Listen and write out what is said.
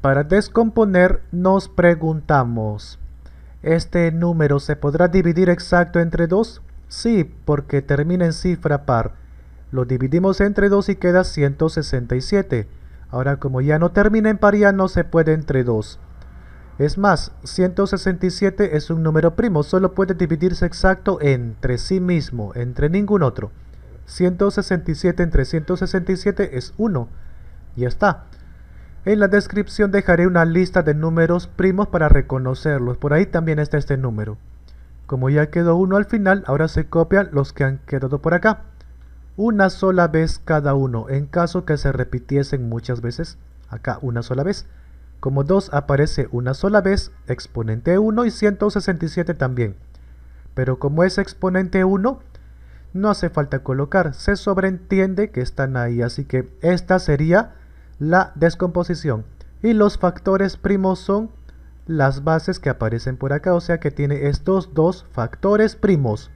Para descomponer nos preguntamos, ¿este número se podrá dividir exacto entre 2? Sí, porque termina en cifra par. Lo dividimos entre 2 y queda 167. Ahora como ya no termina en par ya no se puede entre 2. Es más, 167 es un número primo, solo puede dividirse exacto entre sí mismo, entre ningún otro. 167 entre 167 es 1. Ya está. En la descripción dejaré una lista de números primos para reconocerlos, por ahí también está este número. Como ya quedó uno al final, ahora se copian los que han quedado por acá. Una sola vez cada uno, en caso que se repitiesen muchas veces. Acá una sola vez. Como 2 aparece una sola vez, exponente 1 y 167 también. Pero como es exponente 1, no hace falta colocar, se sobreentiende que están ahí, así que esta sería la descomposición. Y los factores primos son las bases que aparecen por acá, o sea que tiene estos dos factores primos.